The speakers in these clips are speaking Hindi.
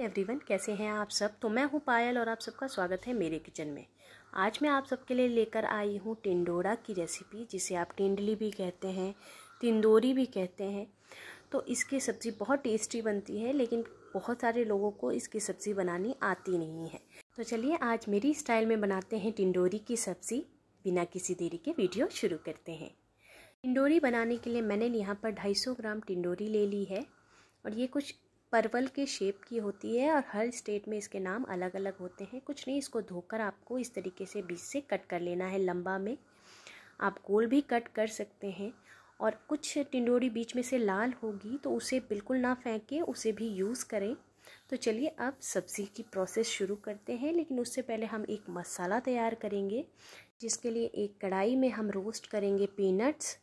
एवरीवन कैसे हैं आप सब तो मैं हूँ पायल और आप सबका स्वागत है मेरे किचन में आज मैं आप सबके लिए लेकर आई हूँ टिंडोरा की रेसिपी जिसे आप टिंडली भी कहते हैं तिंदोरी भी कहते हैं तो इसकी सब्ज़ी बहुत टेस्टी बनती है लेकिन बहुत सारे लोगों को इसकी सब्ज़ी बनानी आती नहीं है तो चलिए आज मेरी स्टाइल में बनाते हैं टिंडोरी की सब्ज़ी बिना किसी देरी के वीडियो शुरू करते हैं टिंडोरी बनाने के लिए मैंने यहाँ पर ढाई ग्राम टिंडोरी ले ली है और ये कुछ परवल के शेप की होती है और हर स्टेट में इसके नाम अलग अलग होते हैं कुछ नहीं इसको धोकर आपको इस तरीके से बीच से कट कर लेना है लंबा में आप गोल भी कट कर सकते हैं और कुछ टिंडोरी बीच में से लाल होगी तो उसे बिल्कुल ना फेंकें उसे भी यूज़ करें तो चलिए अब सब्ज़ी की प्रोसेस शुरू करते हैं लेकिन उससे पहले हम एक मसाला तैयार करेंगे जिसके लिए एक कढ़ाई में हम रोस्ट करेंगे पीनट्स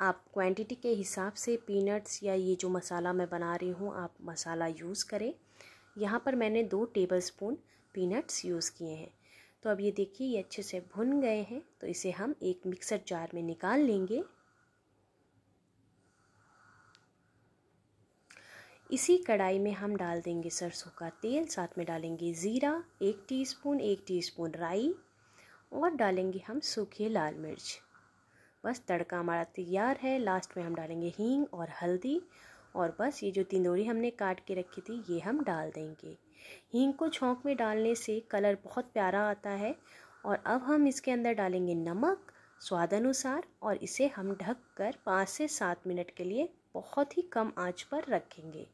आप क्वांटिटी के हिसाब से पीनट्स या ये जो मसाला मैं बना रही हूँ आप मसाला यूज़ करें यहाँ पर मैंने दो टेबल स्पून पीनट्स यूज़ किए हैं तो अब ये देखिए ये अच्छे से भुन गए हैं तो इसे हम एक मिक्सर जार में निकाल लेंगे इसी कढ़ाई में हम डाल देंगे सरसों का तेल साथ में डालेंगे ज़ीरा एक टीस्पून एक टीस्पून राई और डालेंगे हम सूखे लाल मिर्च बस तड़का हमारा तैयार है लास्ट में हम डालेंगे हींग और हल्दी और बस ये जो तिंदोरी हमने काट के रखी थी ये हम डाल देंगे हींग को छोंक में डालने से कलर बहुत प्यारा आता है और अब हम इसके अंदर डालेंगे नमक स्वाद अनुसार और इसे हम ढक कर पाँच से सात मिनट के लिए बहुत ही कम आंच पर रखेंगे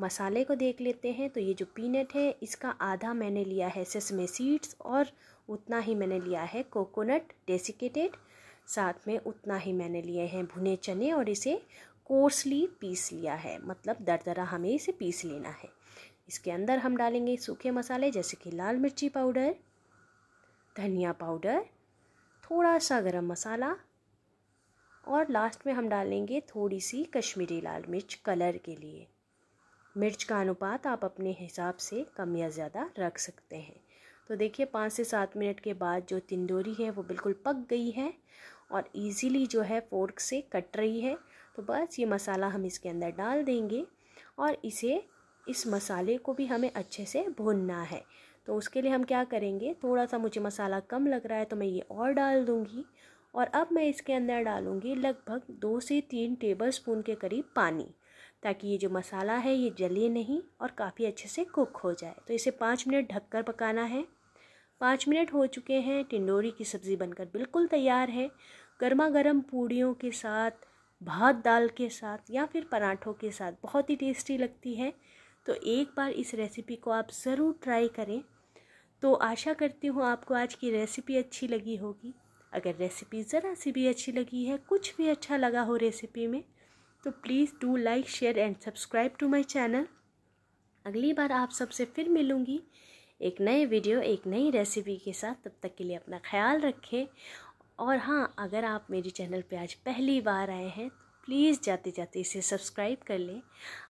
मसाले को देख लेते हैं तो ये जो पीनट है इसका आधा मैंने लिया है सेसमे सीड्स और उतना ही मैंने लिया है कोकोनट डेसिकेटेड साथ में उतना ही मैंने लिए हैं भुने चने और इसे कोर्सली पीस लिया है मतलब दरदरा हमें इसे पीस लेना है इसके अंदर हम डालेंगे सूखे मसाले जैसे कि लाल मिर्ची पाउडर धनिया पाउडर थोड़ा सा गरम मसाला और लास्ट में हम डालेंगे थोड़ी सी कश्मीरी लाल मिर्च कलर के लिए मिर्च का अनुपात आप अपने हिसाब से कम या ज़्यादा रख सकते हैं तो देखिए पाँच से सात मिनट के बाद जो तिंदोरी है वो बिल्कुल पक गई है और इजीली जो है फोर्क से कट रही है तो बस ये मसाला हम इसके अंदर डाल देंगे और इसे इस मसाले को भी हमें अच्छे से भूनना है तो उसके लिए हम क्या करेंगे थोड़ा सा मुझे मसाला कम लग रहा है तो मैं ये और डाल दूँगी और अब मैं इसके अंदर डालूँगी लगभग दो से तीन टेबल स्पून के करीब पानी ताकि ये जो मसाला है ये जले नहीं और काफ़ी अच्छे से कुक हो जाए तो इसे पाँच मिनट ढककर पकाना है पाँच मिनट हो चुके हैं टिंडोरी की सब्ज़ी बनकर बिल्कुल तैयार है गर्मा गर्म पूड़ियों के साथ भात दाल के साथ या फिर पराठों के साथ बहुत ही टेस्टी लगती है तो एक बार इस रेसिपी को आप ज़रूर ट्राई करें तो आशा करती हूँ आपको आज की रेसिपी अच्छी लगी होगी अगर रेसिपी ज़रा सी भी अच्छी लगी है कुछ भी अच्छा लगा हो रेसिपी में तो please do like share and subscribe to my channel अगली बार आप सबसे फिर मिलूँगी एक नए वीडियो एक नई रेसिपी के साथ तब तक के लिए अपना ख्याल रखें और हाँ अगर आप मेरे चैनल पे आज पहली बार आए हैं तो प्लीज़ जाते जाते इसे सब्सक्राइब कर लें